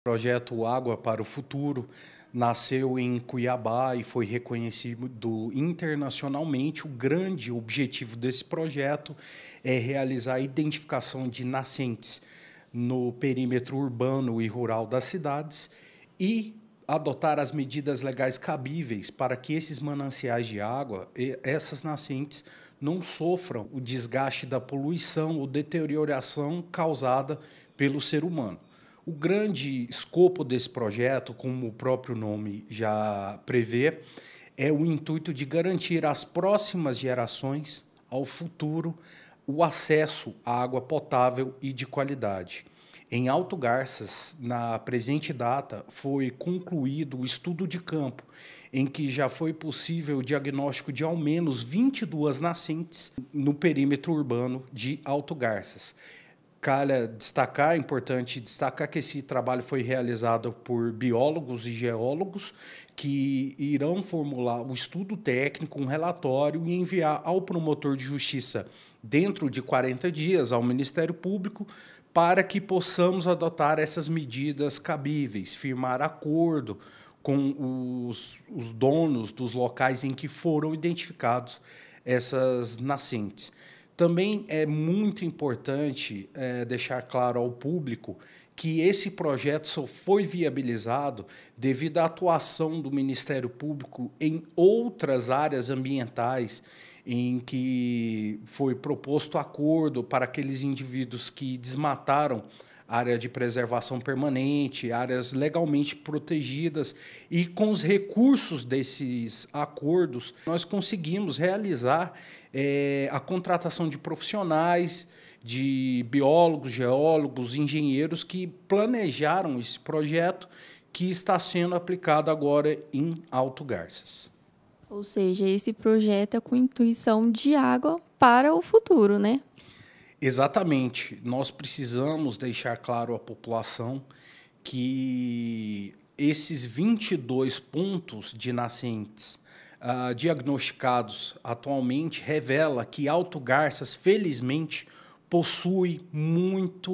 O projeto Água para o Futuro nasceu em Cuiabá e foi reconhecido internacionalmente. O grande objetivo desse projeto é realizar a identificação de nascentes no perímetro urbano e rural das cidades e adotar as medidas legais cabíveis para que esses mananciais de água, essas nascentes, não sofram o desgaste da poluição ou deterioração causada pelo ser humano. O grande escopo desse projeto, como o próprio nome já prevê, é o intuito de garantir às próximas gerações, ao futuro, o acesso à água potável e de qualidade. Em Alto Garças, na presente data, foi concluído o estudo de campo, em que já foi possível o diagnóstico de ao menos 22 nascentes no perímetro urbano de Alto Garças calha destacar, é importante destacar que esse trabalho foi realizado por biólogos e geólogos que irão formular o um estudo técnico, um relatório e enviar ao promotor de justiça dentro de 40 dias ao Ministério Público para que possamos adotar essas medidas cabíveis, firmar acordo com os, os donos dos locais em que foram identificados essas nascentes. Também é muito importante é, deixar claro ao público que esse projeto só foi viabilizado devido à atuação do Ministério Público em outras áreas ambientais em que foi proposto acordo para aqueles indivíduos que desmataram área de preservação permanente, áreas legalmente protegidas. E com os recursos desses acordos, nós conseguimos realizar é, a contratação de profissionais, de biólogos, geólogos, engenheiros que planejaram esse projeto que está sendo aplicado agora em Alto Garças. Ou seja, esse projeto é com intuição de água para o futuro, né? Exatamente. Nós precisamos deixar claro à população que esses 22 pontos de nascentes uh, diagnosticados atualmente revela que Alto Garças, felizmente, possui muito,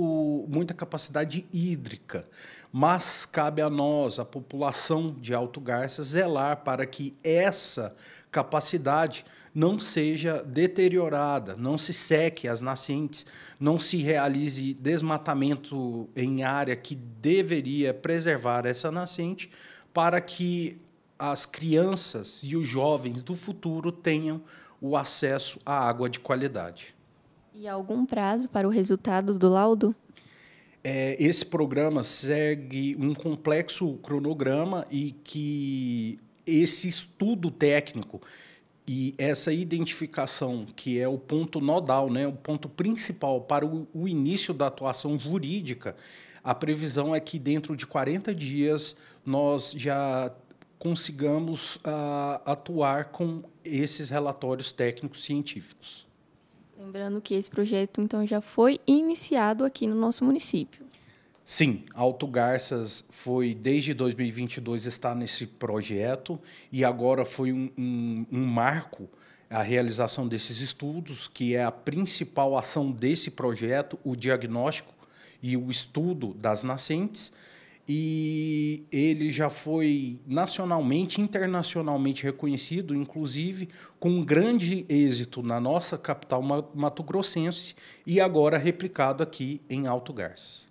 muita capacidade hídrica, mas cabe a nós, a população de Alto Garças, zelar para que essa capacidade não seja deteriorada, não se seque as nascentes, não se realize desmatamento em área que deveria preservar essa nascente, para que as crianças e os jovens do futuro tenham o acesso à água de qualidade. E algum prazo para o resultado do laudo? É, esse programa segue um complexo cronograma e que esse estudo técnico e essa identificação, que é o ponto nodal, né, o ponto principal para o, o início da atuação jurídica, a previsão é que dentro de 40 dias nós já consigamos uh, atuar com esses relatórios técnicos científicos. Lembrando que esse projeto então já foi iniciado aqui no nosso município. Sim, Alto Garças foi, desde 2022, está nesse projeto e agora foi um, um, um marco a realização desses estudos, que é a principal ação desse projeto, o diagnóstico e o estudo das nascentes. E ele já foi nacionalmente, internacionalmente reconhecido, inclusive com um grande êxito na nossa capital mato-grossense e agora replicado aqui em Alto Garças.